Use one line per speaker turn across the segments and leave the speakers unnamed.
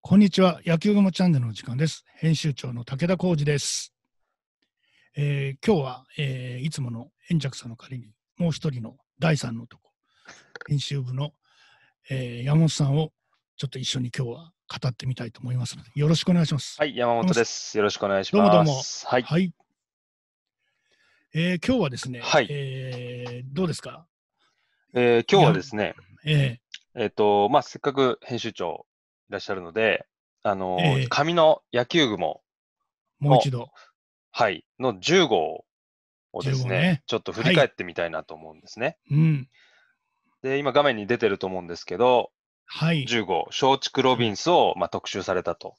こんにちは。野球雲チャンネルの時間です。編集長の武田浩二です。えー、今日は、えー、いつもの円着さんの仮に、もう一人の第三の男、編集部の、えー、山本さんをちょっと一緒に今日は語ってみたいと思いますので、よろしくお願いします。は
い、山本です。よろしくお願いします。どうもどうも。
はい。はい、えー、今日はですね、はい、えー、どうですか
えー、今日はですね、えー、えっ、と、まあ、せっかく編集長らっしゃるので、あの、えー、紙の野球雲もう一度。はい、の10号をですね、ね、ちょっと振り返ってみたいなと思うんですね。はい、うん、で、今画面に出てると思うんですけど、はい、10号、松竹ロビンスを、まあ、特集されたと。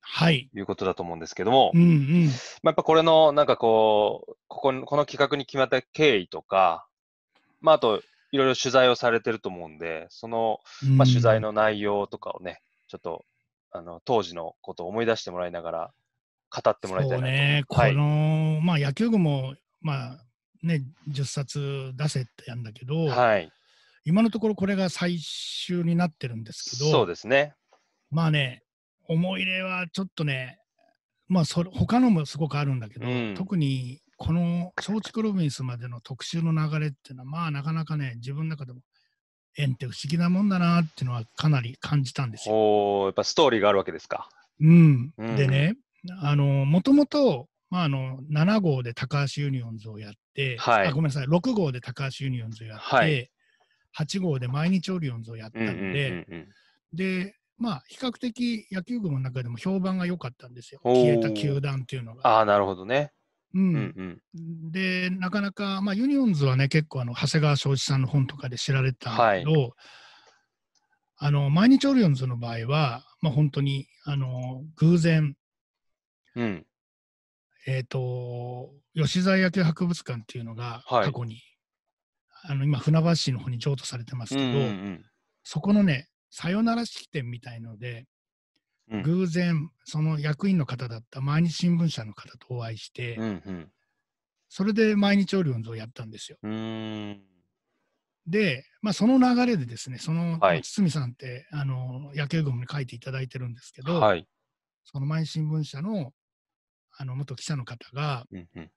はい。いうことだと思うんですけども、うんうん、まあ、やっぱこれの、なんかこう、ここ、この企画に決まった経緯とか、まあ、あと、いろいろ取材をされてると思うんで、その、まあ、取材の内容とかをね、ちょっと、あの、当時のことを思い出してもらいながら、語ってもらいたいなと。ね、こ
の、はい、まあ野球部も、まあね、10冊出せってやんだけど、はい、今のところこれが最終になってるんで
すけど、そうですね。
まあね、思い入れはちょっとね、まあそれ、他のもすごくあるんだけど、うん、特にこの松竹ロビンスまでの特集の流れっていうのは、まあなかなかね、自分の中でも縁って不思議なもんだなっていうのはかなり感じたん
ですよ。おやっぱストーリーがあるわけですか。うん、うん、でね
あのもともと、まあ、あの7号で高橋ユニオンズをやって、はい、あごめんなさい6号で高橋ユニオンズをやって、はい、8号で毎日オリオンズをやった
んで、
でまあ比較的野球部の中でも評判が良かったんですよ消えた球団っていうの
が。あなるほどねうん、うん
でなかなか、まあ、ユニオンズはね結構あの長谷川昭一さんの本とかで知られたけど、はい、あの毎日オリオンズの場合は、まあ、本当にあの偶然、うん、えっ、と吉沢野球博物館っていうのが過去に、はい、あの今船橋市の方に譲渡されてますけど、そこのねさよなら式典みたいので、偶然その役員の方だった毎日新聞社の方とお会いし
て、うんうん、
それで毎日オリオンズをやったんですよ。で、まあ、その流れでですねその堤さんって、あの野球群に書いていただいてるんですけど、はい、その毎日新聞社のあの元記者の方が、うんうん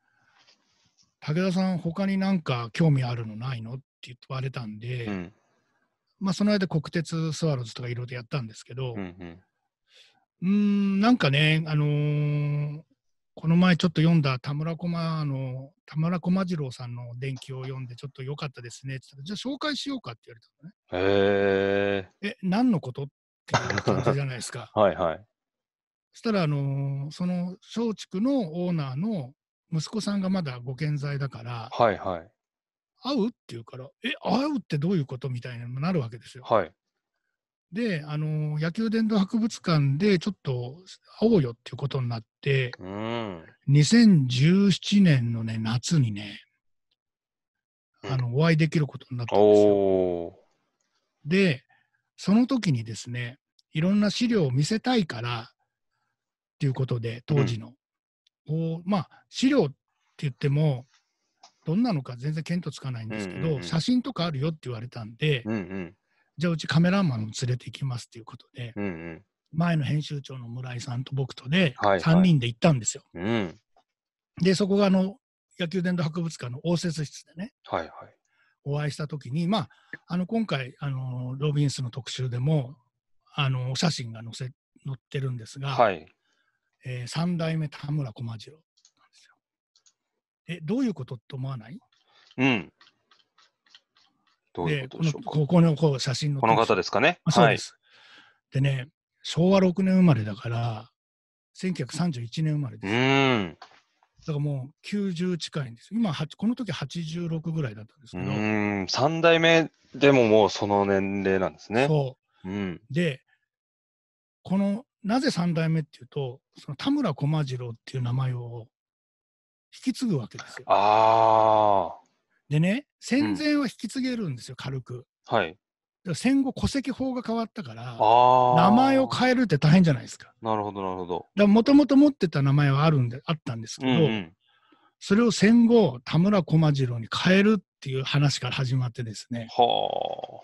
武田さん他になんか興味あるのないのって言われたんで、うん、まあその間国鉄スワローズとかいろいろやったんですけど、うんうん、うん、なんかね、あのー、この前ちょっと読んだ田村駒の、田村駒次郎さんの伝記を読んで、ちょっと良かったですねって言ったら、じゃあ紹介しようかって言われ
たのね。へえ、
何のことっ
て感じじゃないですか。はいはい。
そしたら、あのー、その松竹のオーナーの息子さんがまだご健在だから、はいはい。会うって言うから、え、会うってどういうことみたいなのになるわけですよ。はい。で、あの、野球殿堂博物館でちょっと会おうよっていうことになっ
て、
うん、
2017年のね、夏にね、あの、お会いできることに
なったんですよ。
で、その時にですね、いろんな資料を見せたいから、っていうことで、当時の。うん、まあ、資料って言っても、どんなのか全然見当つかないんですけど、うんうん、写真とかあるよって言われたん
で、うんうん
じゃあうちカメラマンを連れて行きますということ
で、うんうん、
前の編集長の村井さんと僕とで、3人で行った
んですよ。はい
はい
で、そこがあの野球殿堂博物館の応接室でね、はいはい、お会いしたときに、まあ、あの今回あの、ロビンスの特集でも、あの写真が載せ載ってるんですが、はい、えー、3代目田村駒次郎なんですよ。え、どういうことって思わない
うん、どういうこと
でしょうか。ここのこう写真の。この方ですか
ね。そうです、
はい。でね、昭和6年生まれだから、1931年生ま
れです。うん
だからもう90近いんです。今、この時86ぐらい
だったんですけど。うん、3代目でももうその年齢なんですね。そう。うん、
で、この、なぜ3代目っていうと、その田村駒次郎っていう名前を引き継ぐわけですよ。ああ。でね、戦前は引き継げるんですよ、うん、軽く。はい。戦後戸籍法が変わったから名前を変えるって大変じゃないですか。
なるほどなるほど。
だもともと持ってた名前はあるんで
あったんですけど、うんうん、
それを戦後田村駒次郎に変えるっていう話から始まってですね。はあ。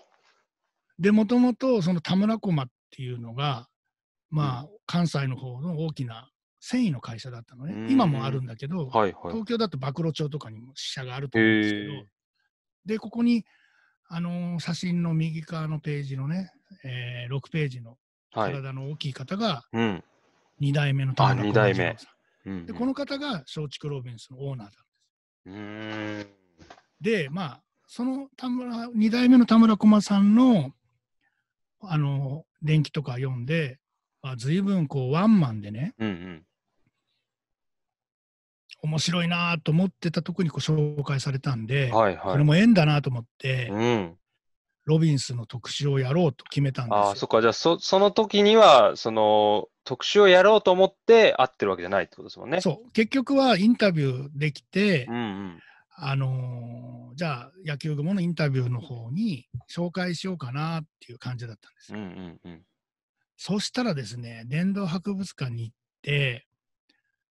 でもともとその田村駒っていうのがまあ、うん、関西の方の大きな繊維の会社だったのね。今もあるん
だけど、はいはい、東
京だと曝露町とかにも支社
があると思うんですけど、
で、ここに、あのー、写真の右側のページのね、えー、6ページの体の大きい方が、
2
代目の田村
さん。うん、
で、この方が松竹ローベンスのオーナーなんです。で、まあ、その田村、2代目の田村駒さんの、あの、電気とか読んで、まあ、随分こう、ワンマンでね、うんうん、面白いなと思ってたとこにご紹介されたんで、
はいはい、これも
縁だなと思っ
て、うん、
ロビンスの特集をやろうと決めたん
ですあそっか、じゃあそ、その時には、その、特集をやろうと思って会ってるわけじゃないってことですもんね。
そう、結局はインタビューできて、うんうん、あのー、じゃあ、野球雲のインタビューの方に紹介しようかなっていう感じだったん
ですよ。うんうんうん、
そしたらですね、殿堂博物館に行っ
て、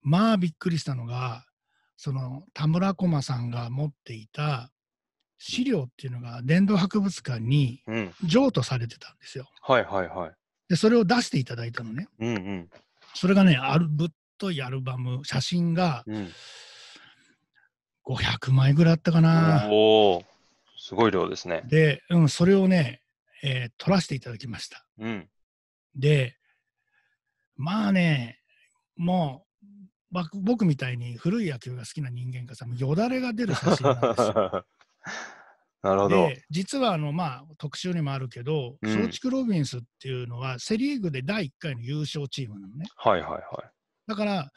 ま
あびっくりしたのがその田村駒さんが持っていた資料っていうのが電動博物館に譲渡されてたんですよ。
うん、はいはいはい。
でそれを出していただいたのね。うんうん、それがねあるぶっといアルバム写真が、500枚ぐらいあったかな。
おおすごい量ですね。
で、うん、それをね、えー、撮らせていただきました。うん、でまあねもう僕みたいに古い野球が好きな人間がさ、よだれが出る
写真なんですよ。なるほどで
実はあの、まあ、特集にもあるけど、松竹ロビンスっていうのは、セ・リーグで第1回の優勝チームなのね。はいはいはい、だから、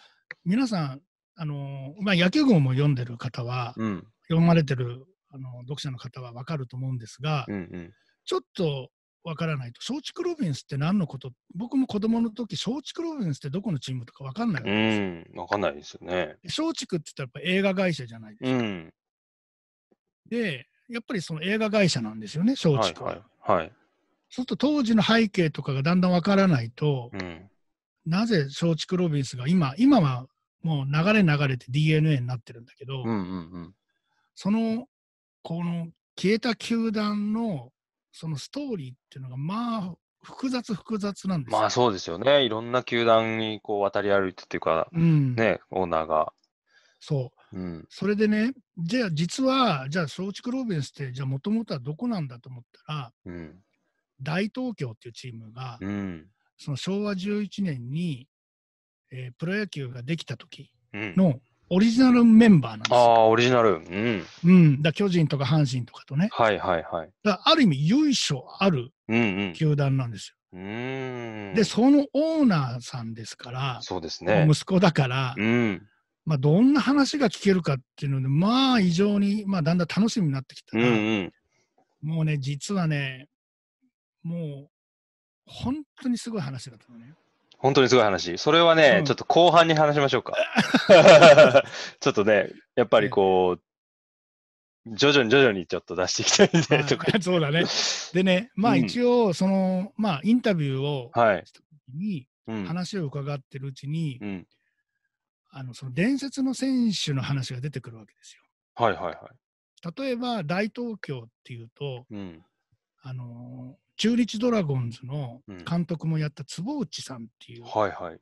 皆さん、あのまあ、野球群も読んでる方は、うん、読まれてるあの読者の方は分かると思うんですが、うんうん、ちょっとわからないと。松竹ロビンスって何のこと僕も子供の時、松竹ロビンスってどこのチームとかわかんないわけ
ですよ。かんないですよね。
松竹って言ったらやっぱ映画会社じゃないですか。うん、で、やっぱりその映画会社なんですよね、松竹
は。はい、はい、そう
すると当時の背景とかがだんだんわからないと、うん、なぜ松竹ロビンスが今、今はもう流れ流れて DNA になってるんだ
けど、うんうんうん、
その、この消えた球団のそのストーリーっていうのが、まあ、複雑複雑なんですまあ
そうですよね。いろんな球団にこう渡り歩いてっていうか、うん、ね、オーナーが。そう。うん、そ
れでね、じゃあ実は、じゃあ松竹ローベンスって、じゃあもともとはどこなんだと思っ
たら、うん、
大東京っていうチーム
が、うん、
その昭和11年に、えー、プロ野球ができた時のオリジナルメン
バーなんですよ。ああ、オリジナル。うん。
う
ん。だ巨人とか阪神とか
とね。はいはいはい。
だある意味、由緒ある
球団なんですよ。うん、うん、
で、そのオーナーさんですか
ら、そうですね。息子だから、うん。
まあ、どんな話が聞けるかっていうので、まあ、異常に、まあ、だんだん楽しみにな
ってきたうんうん
もうね、実はね、もう、本当にすごい話だったのね。
本当にすごい話。それはね、うん、ちょっと後半に話しましょうか。ちょっとね、やっぱりこう、徐々に徐々にちょっと出していきたいみたいなとか。そうだね。
でね、まあ一応、その、うん、まあインタビューをしたときに、話を伺ってるうちに、うん、あのその伝説の選手の話が出てくるわけですよ。
はいはいはい。
例えば、大東京っていうと、うん、あの中日ドラゴンズの監督もやった坪内さんっていう、
はいはい、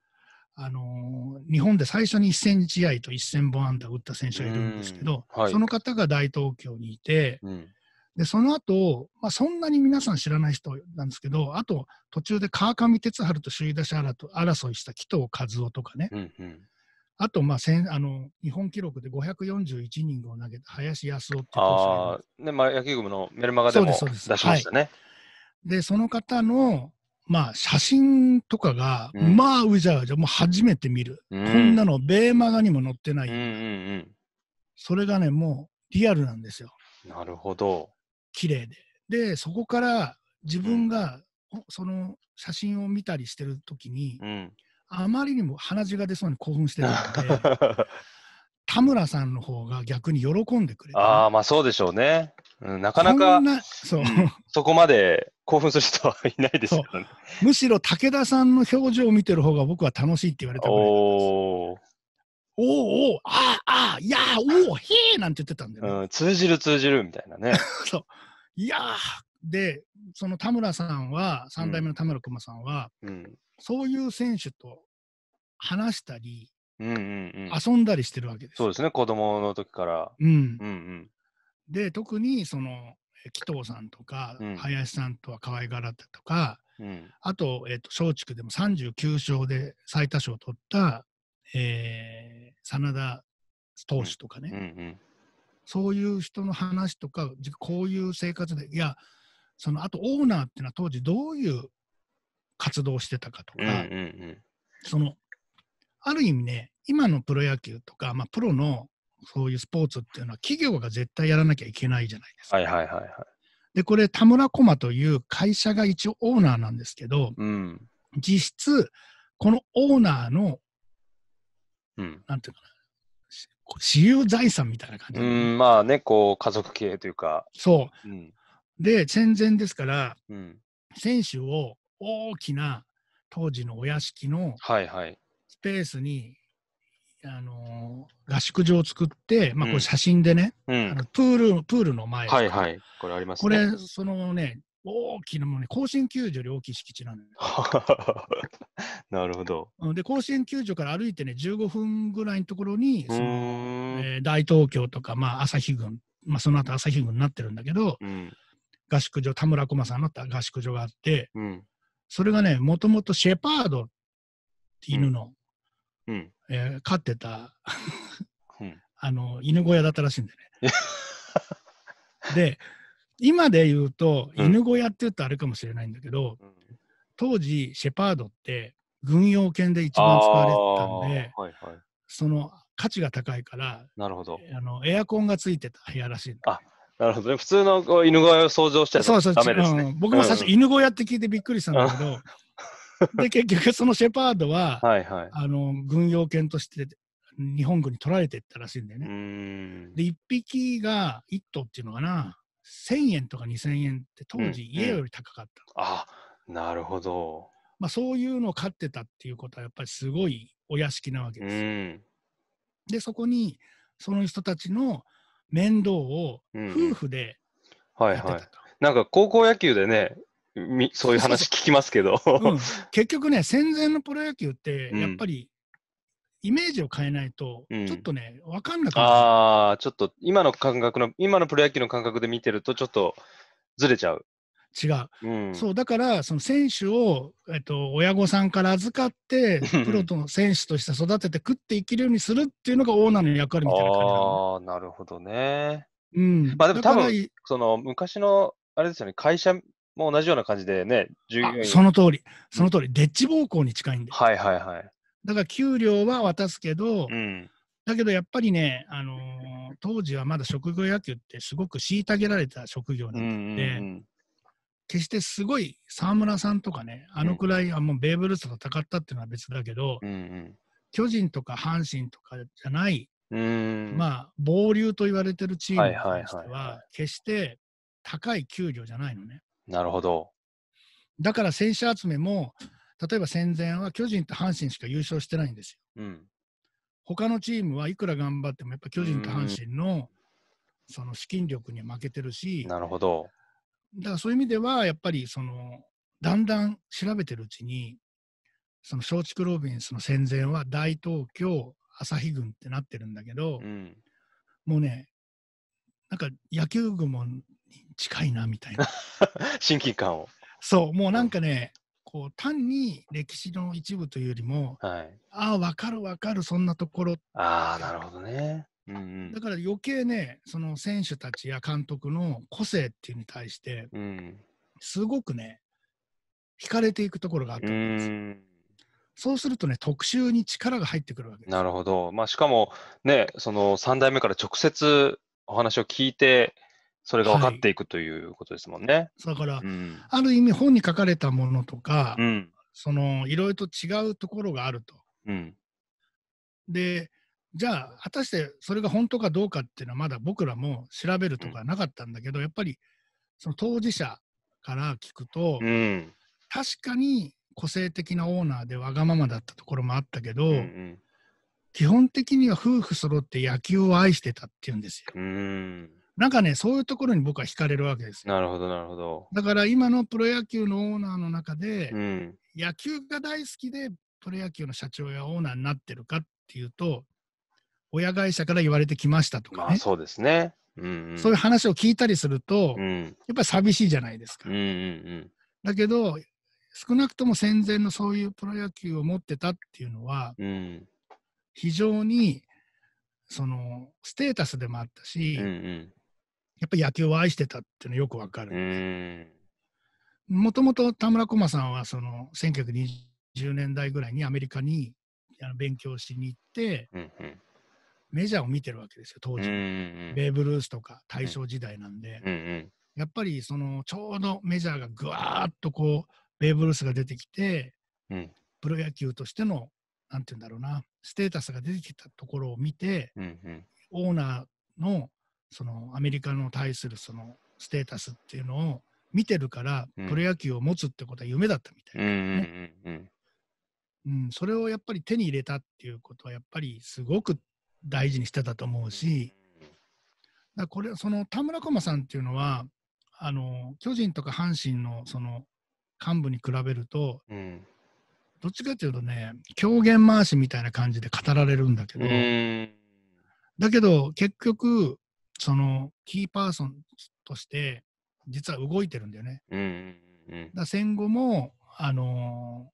あ
の日本で最初に1000試合と1000本安打打った選手がいるんですけど、はい、その方が大東京にい
て、うん、
でその後、まあそんなに皆さん知らない人なんですけどあと途中で川上哲治と首位打者争いした紀藤和夫とかね、うんうんあと、まあ、せんあの日本記録で541イニングを投げた林康夫っ
ていう選手があ、ねまあ、野球部のメルマガでも出しましたね。はい
で、その方の、まあ、写真とかが、うん、まあ、うじゃうじゃ、もう初めて見る。うん、こんなの、ベーマガにも載ってない、うんうんうん、それがね、もう、リアルなん
ですよ。なるほど。
綺麗で。で、そこから、自分が、その写真を見たりしてるときに、うん、あまりにも鼻血が出そうに興奮してるので、田村さんの方が逆に喜んでく
れて、ね。ああ、まあそうでしょうね。うん、なかなかそ、うん、そこまで興奮する人はいないですよね。
むしろ武田さんの表情を見てる方が僕は楽しいって言われ
たおらおー
おーああいやー、おおへえなんて言ってたん
だよ、ね、うん、通じる通じるみたいなね。そう。
いや
で、その田村さんは、3代目の田村熊さんは、うん、そういう選手と話したり、
うんうんうん、遊ん
だりしてるわけです。
そうですね、子供の時から。うん。うんうん
で、特にその、紀藤さんとか、林さんとは可愛がらったとか、うん、あと、えっ、ー、と、松竹でも39勝で最多勝を取った、えー、真田投手とかね、うんうんうん、そういう人の話とか、こういう生活で、いや、そのあとオーナーっていうのは当時どういう活動をしてたかと
か、うんうんうん、
そのある意味ね、今のプロ野球とか、まあ、プロのそういうスポーツっていうのは企業が絶対やらなきゃいけないじゃ
ない
ですか。はいはいはいはい、
でこれ田村コマという会社が一応オーナーなんですけ
ど、うん、
実質このオーナーの、うん、なんていうかな私有財産みたいな
感じ、うんまあねこう家族経営というかそう、うん、
で戦前ですから、うん、選手を大きな当時のお屋敷の
ス
ペースにあの合宿場を作って、まあ、これ写真でね、うん、あのプールプールの
前、はいはい、これあります、ね、これ、そ
のね、大きなものね、甲子園球場より大きい敷地なんで。
なるほど。
で、甲子園球場から歩いてね、15分ぐらいのところに、そのえー、大東京とか、まあ、朝日郡、まあ、その後朝日郡になってるんだけど、うん、合宿所、田村駒さんの合宿所があっ
て、うん、
それがね、もともとシェパードって犬の、うん、えー、飼ってたうん、あの犬小屋だったらしいんでね。で今で言うと、犬小屋って言うとあれかもしれないんだけど、当時シェパードって軍用犬で一番使われてたんで、はいはい、その価値が高いか
らなるほどあの
エアコンがついてた部屋らしいあ
なるほどね普通のこう犬小屋を想像してはダメですね、う僕も最初、
犬小屋って聞いてびっくりしたんだけど で、結局そのシェパードは、はいはい、あの、軍用犬として日本軍に取られていっ
たらしいんだよね。で、
1匹が1頭っていうのかな、1000円とか2000円って当時家より
高かった。うんうん、あ、なるほど。
まあ、そういうのを飼ってたっていうことはやっぱりすごいお屋敷なわけ
です。うん、
でそこにその人たちの面倒を夫婦で
やってたと、うんはいはい。なんか高校野球でねみそういう話聞きますけど
結局ね、戦前のプロ野球って、やっぱり、イメージを変えないと、
ちょっとね、分かんなくなる。ああ、ちょっと今の感覚の、今のプロ野球の感覚で見てると、ちょっとずれちゃう。違う、うん、そ
うだからその選手を、えっと、親御さんから預かって プロとの選手として育てて食っていけるようにするっていうのがオーナーの役割みたいな感じな
あなるほどね。うん、まあでも多分その昔のあれですよね会社まあ、同じような感じでね、従業員その通
り、その通り、うん、デッチ暴行に近いん
で。はいはいはい。
だから給料は渡すけど、うん、だけどやっぱりね、あのー、当時はまだ職業野球ってすごく虐げられた職業
なんで、うんうんうん、
決してすごい沢村さんとかね、あのくらい、はもうベーブ・ルースと戦ったっていうのは別
だけど、うんうん、
巨人とか阪神とかじ
ゃない、うん、ま
あ、暴流と言われてるチームとしては、決して高い給料じゃないのね。
なるほど。
だから選手集めも、例えば戦前は巨人と阪神しか優勝してないんですよ。うん、他のチームはいくら頑張っても、やっぱ巨人と阪神のその資金力に負けて
るし、なるほど。
だからそういう意味では、やっぱりそのだんだん調べてるうちに、その松竹ロビンスの戦前は大東京、朝日軍ってなってるんだけど、うん、もうね、なんか野球部も
近いなみたいな 親近感を
そうもうなんかね、こう単に歴史の一部というよりも、はい、ああ分かる分かるそんなところ
ああなるほどね、うんうん、だか
ら余計ねその選手たちや監督の個性っていうに対して、うん、すごくね惹かれていくと
ころがあったんです
そうするとね、特集に力が入ってくるわ
けなるほど。まあ、しかも、ね、その3代目から直接お話を聞いて、それが分かっていくということですもんね。はい、だから、うん、
ある意味本に書かれたものとか、うん、そのいろいろと違うところがあると。うん、でじゃあ果たしてそれが本当かどうかっていうのはまだ僕らも調べるとかなかったんだけど、やっぱりその当事者から聞くと、確かに個性的なオーナーでわがままだったところもあったけど、うんうん基本的には夫婦揃って野球を愛してたっていうんですよ。なんかね、そういうところに僕は惹かれるわけで
すよ。なるほど、なるほど。
だから今のプロ野球のオーナーの中で、うん、野球が大好きでプロ野球の社長やオーナーになってるかっていうと、親会社から言われてきましたとか、ね、まあ、そうですね、うんうん、そういう話を聞いたり
すると、うん、やっ
ぱり寂しいじゃないです
か。うんうんうん、
だけど、少なくとも戦前のそういうプロ野球を持ってたっていうのは、うん、非常にそのステータスでもあったし、うん
うん、やっぱ
り野球を愛してたっていうのよくわか
る。
もともと田村駒さんはその1920年代ぐらいにアメリカに勉強しに行って、うんうん、メジャーを見てるわけですよ当時、
ベー
ブ・ルースとか大正時代なんで、うんうん、やっぱりそのちょうどメジャーがぐわーっとこうベーブ・ルースが出てきて、うん、プロ野球としてのなんて言うんだろうなステータスが出てきたところを見て、うんうん、オーナーのそのアメリカの対するそのステータスっていうのを見てるから、プロ野球を持つってことは夢だったみ
たいな、ね、うん、
うん、それをやっぱり手に入れたっていうことはやっぱりすごく大事にしてたと思うしだこれその田村駒さんっていうのはあの巨人とか阪神のその幹部に比べると、うん、どっちかっていうとね狂言回しみたいな感じで語られるんだけど、だけど結局そのキーパーソンとして実は動いてるんだよね。
うんうんうん、
だ戦後も、あ
の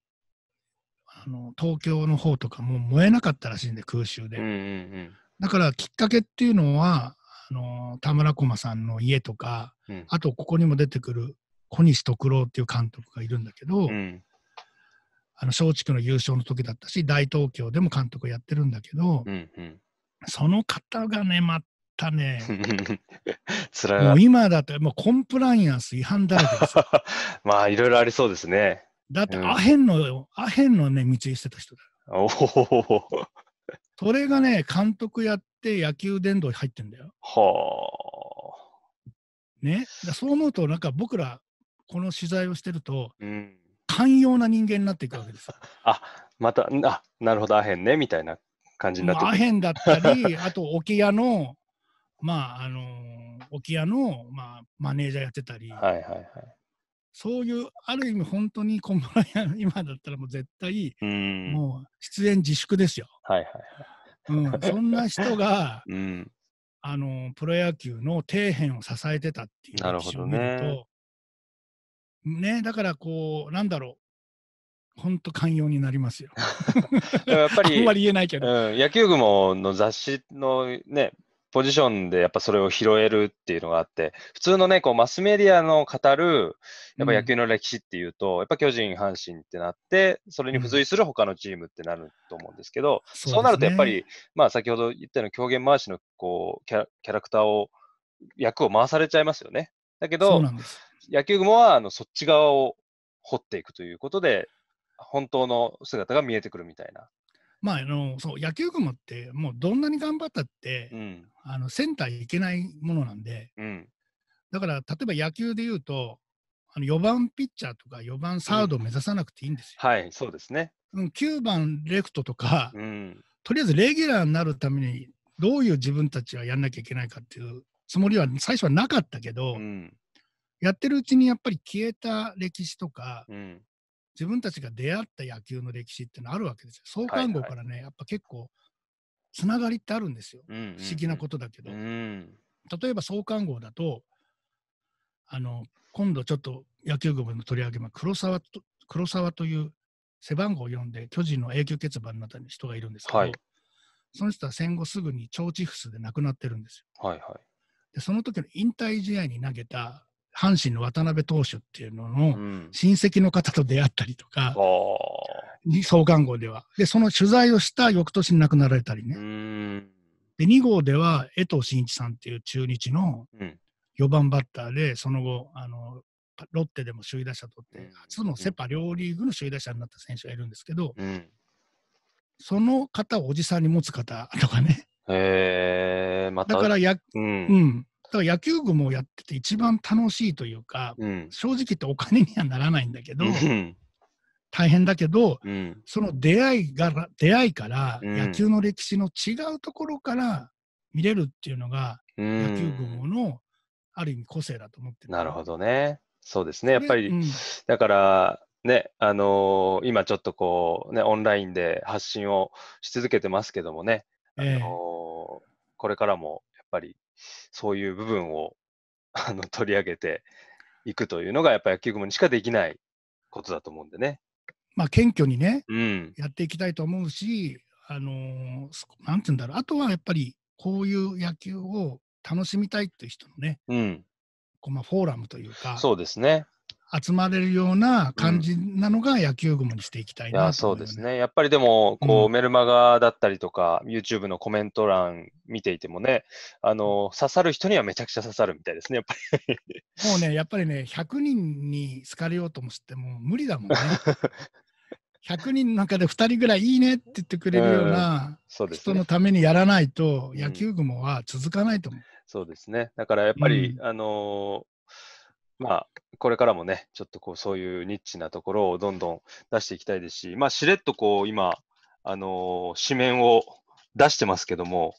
ー、あの東京の方とかも燃えなかったらしいんで空襲
で、うんうんうん、
だからきっかけっていうのはあのー、田村駒さんの家とか、うん、あとここにも出てくる小西徳郎っていう監督がいるんだけど、うん、あの松竹の優勝の時だったし大東京でも監督やってるんだけど、うんうん、その方がねまたね。辛 い。もう今だってもうコンプライアンス違反だらけ
です。まあいろいろありそうですね。だってアヘ
ンの、アヘンのね、密輸してた人だよ。
おお。
それがね、監督やって野球殿堂入ってんだ
よ。は
あ。ね、そう思うと、なんか僕ら、この取材をしてると、うん、寛容な人間になっていくわけです
あまた、あなるほど、アヘンね、みたいな感じになってくアヘンだったり、あ
と、桶屋のまあ、あの、沖屋の、まあ、マネージャーやってたり、はいはいはい。そういう、ある意味本当にコンプライアンス、今だったらもう絶対、うん、もう出演自粛ですよ。はいはいはい。うん、そんな人が、うん、あの、プロ野球の底辺を支えてたっ
ていう歴史を見ると、
るね、ね、だからこう、なんだろう、本当寛容になりますよ。
やっぱり、あんまり言えないけど、うん、野球部もの雑誌のね、ポジションでやっぱそれを拾えるっていうのがあって、普通のね、こうマスメディアの語る、やっぱ野球の歴史っていうと、うん、やっぱ巨人、阪神ってなって、それに付随する他のチームってなると思うんですけど、うんそうね、そうなるとやっぱり、まあ先ほど言ったように狂言回しのこうキャラクターを、役を回されちゃいますよね。だけど、野球雲はあのそっち側を掘っていくということで、本当の姿が見えてくるみたいな。
まあ、あのそう野球雲ってもうどんなに頑張ったっ
て、うん、
あのセンター行けないものなんで、うん、だから例えば野球でいうとあの4番ピッチャーとか4番サードを目指さなくて
いいんですよ。はいそうですね、
うん、9番レフトとか、とりあえずレギュラーになるためにどういう自分たちはやんなきゃいけないかっていうつもりは最初はなかったけど、やってるうちにやっぱり消えた歴史とか、自分たちが出会った野球の歴史ってのあるわけですよ。創刊号からね、はいはい、やっぱ結構、つながりってあるんですよ。うんうん不思議なことだけ
ど。例
えば創刊号だと、あの、今度ちょっと野球部の取り上げま黒沢と、黒沢という背番号を読んで、巨人の永久欠番になった人がいるんですけど、はい、その人は戦後すぐに腸チフスで亡くなってるんですよ。はいはい、でその時の引退試合に投げた阪神の渡辺投手っていうのの親戚の方と出会ったりと
か、うん、創刊号
では。で、その取材をした翌年に亡くなられたりね。で、2号では江藤慎一さんっていう中日の4番バッターで、その後、あの、ロッテでも首位打者とって、初のセ・パ両リーグの首位打者になった選手がいるんですけど、うん、その方をおじさんに持つ方とか
ね。へえ、また。だからや、うん、うん
から野球部もやってて一番楽しいという
か、う
ん、
正直言ってお金にはならないんだけど、うん、大変だけど、
うん、その
出会いが出会いから野球の歴史の違うところから見れるっていうのが、野球部のある意味個性
だと思ってる。なるほどね。そうですね。やっぱり、だから、ね、あのー、今ちょっとこう、ね、オンラインで発信をし続けてますけどもね、あのーえー、これからもやっぱりそういう部分を あの取り上げていくというのが、やっぱり野球雲にしかできないことだと思うんでね。
まあ、謙虚にね、うん、やっていきたいと思うし、あのー、なんていうんだろう、あとはやっぱり、こういう野球を楽しみたいっていう人の
ね、うん、
こうまあフォーラムと
いうか、そうですね。
集まれるような感じなのが野球雲にしていきた
いな、ねそうですね。やっぱりでも、こう、うん、メルマガだったりとか、YouTube のコメント欄見ていてもね、あの、刺さる人にはめちゃくちゃ刺さるみたいですね、やっぱ
り。もうね、やっぱりね、100人に好かれようともしても無理だもんね。100 人の中で2人ぐらいいいねって言ってくれるような人のためにやらないと、野球雲は続かないと思う。
そうですね。だからやっぱり、うん、あのまあ、これからもね、ちょっとこう、そういうニッチなところをどんどん出していきたいですし、まあ、しれっとこう、今、あのー、紙面を出してますけども、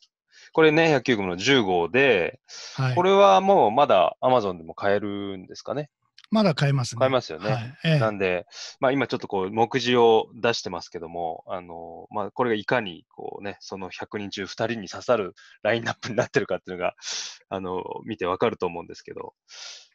これね、109組の10号で、はい、これはもうまだ Amazon でも買えるんですかね。
まだ買えますね。
買えますよね。はいええ、なんで、まあ、今ちょっとこう、目次を出してますけども、あのまあ、これがいかにこう、ね、その100人中2人に刺さるラインナップになってるかっていうのが、あの見てわかると思うんですけど、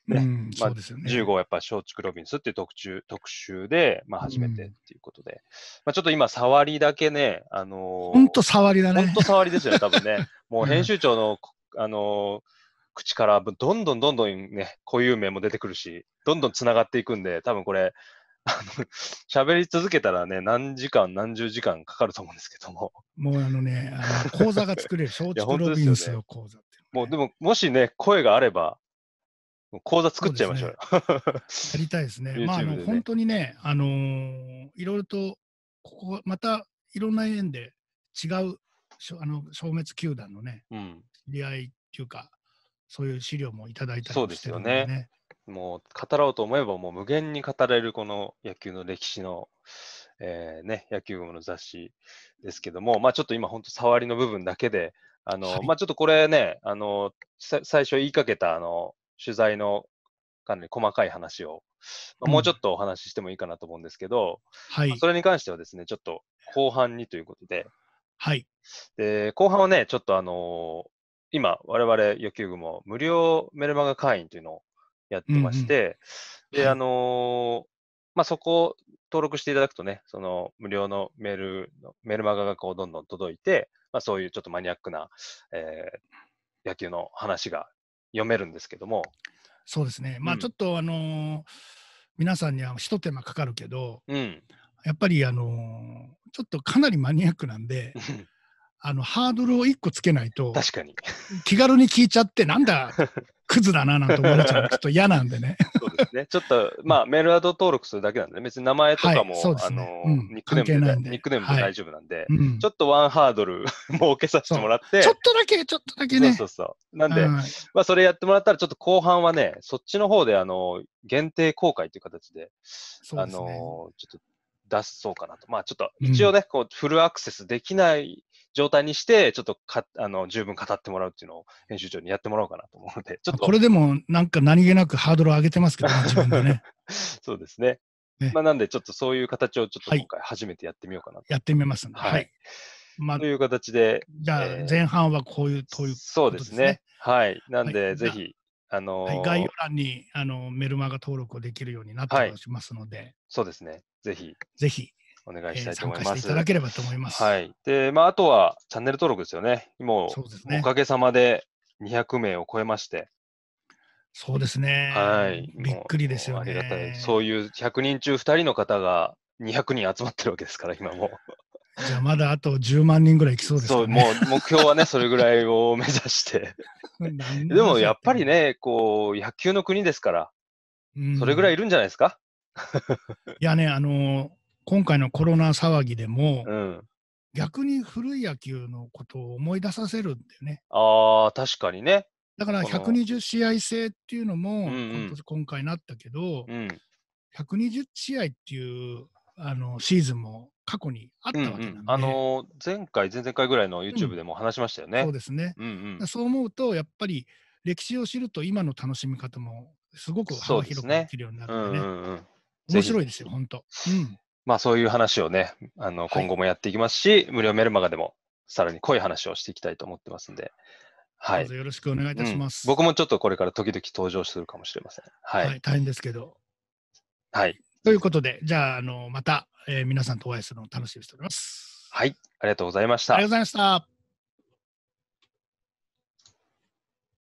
ね、うん、まあ、15はやっぱ松竹ロビンスっていう特集特集で、まあ、初めてっていうことで、うん、まあ、ちょっと今、触りだけね、あのー、本当触りだね。本当触りですよね、多分ね。もう編集長の、あのー、口からどんどんどんどんね、固有名も出てくるし、どんどんつながっていくんで、多分これ、喋り続けたらね、何時間、何十時間かかると思うんですけども。
もうあのね、あの 講座が作れる、松
竹ロビンスの講座ってね、もうでも、もしね、声があれば、講座作っちゃいましょうよ。うね、やりたいですね。ねまあ、あの、本
当にね、あのー、いろいろと、ここ、またいろんな縁で違う、あの消滅球団のね、うん、出会いっていうか、そういう資料もいただいたりして、ね、そうですよね。
もう語ろうと思えば、もう無限に語れるこの野球の歴史の、えーね、野球部の雑誌ですけども、まあ、ちょっと今、本当、触りの部分だけで、あの、はい、まあ、ちょっとこれね、あの最初言いかけたあの取材のかなり細かい話を、もうちょっとお話ししてもいいかなと思うんですけど、はい、それに関してはですね、ちょっと後半にということで、はい、で後半はね、ちょっとあのー、今、我々野球部も無料メルマガ会員というのをやってまして、で、あのまあ、そこを登録していただくとね、その無料のメール、メルマガがこうどんどん届いて、まあ、そういうちょっとマニアックな、えー、野球の話が読めるんですけども。
そうですね。まあ、ちょっと、あの皆さんには一手間かかるけど、うん、やっぱり、あのちょっとかなりマニアックなんで、あのハードルを1個つけないと、確かに気軽に聞いちゃって、なんだ、クズだななんて思われちゃうちょっと嫌なんでね。
ですね。ちょっと、まあ、メールアド登録するだけなんで、別に名前とかも、はいね、あの、ニックネームで、ニックネームで大丈夫なんで、はいうん、ちょっとワンハードル設けさせてもらって。ちょっとだけ、ちょっとだけね。そうそうそう。なんで、まあ、それやってもらったら、ちょっと後半はね、そっちの方で、あの、限定公開という形で、でね、あの、ちょっと出そうかなと。まあちょっと一応ね、うん、こうフルアクセスできない状態にして、ちょっとかあの十分語ってもらうっていうのを編集長にやってもらおうかなと思うので、ちょっと。これで
もなんか何気なくハードルを上げてますけど、ね、自分でね。
そうですね。ねまあなんでちょっとそういう形をちょっと今回初めてやってみようかな、はい、や
ってみますので。はい。
まあ、という形で。じゃ
あ前半はこういう、という、ね、そうですね。
はい。なんで、ぜひあのーはい、概要
欄にあのメルマガ登録できるようになっておますので、はい、
そうですね、ぜひ、ぜひ、お願いしたいと思います。えー、していただければと思います。はい。で、まあ、あとはチャンネル登録ですよね。今、そうですね、おかげさまで200名を超えまして。
そうですね。
はい。びっくりですよね。ありがたい。そういう100人中2人の方が200人集まってるわけですから、今も。
じゃあまだあと10万人ぐらいいきそうですね。そう、もう目
標はね、それぐらいを目指して。
でもや
っぱりね、こう、野球の国ですから、それぐらいいるんじゃないですか
いやね、あのー、今回のコロナ騒ぎでも、うん、逆
に古い野球のことを
思い出させるんだよね。
ああ、確かにね。
だから120試合制っていうのも、今回なったけど、うん、120試合っていうあのシーズンも過去にあったわけなん
で、うんうん、あのー、前回前々回ぐらいの YouTube でも話しましたよね、うん、そうですね、うんうん、そ
う思うとやっぱり歴史を知ると今の楽しみ方もすごく幅広くできるように
なるんでね、ねうんうん、面白いで
すよ本当、うん、
まあそういう話をねあの今後もやっていきますし、はい、無料メルマガでもさらに濃い話をしていきたいと思ってますんではい、よろしくお願いいたします、うん、僕もちょっとこれから時々登場するかもしれません。はい、はい、大変ですけど。はい。
ということで、じゃあ、あのまたえー、皆さんとお会いするのを楽しみにしております。
はい、ありがとうございました。ありがとうございまし
た。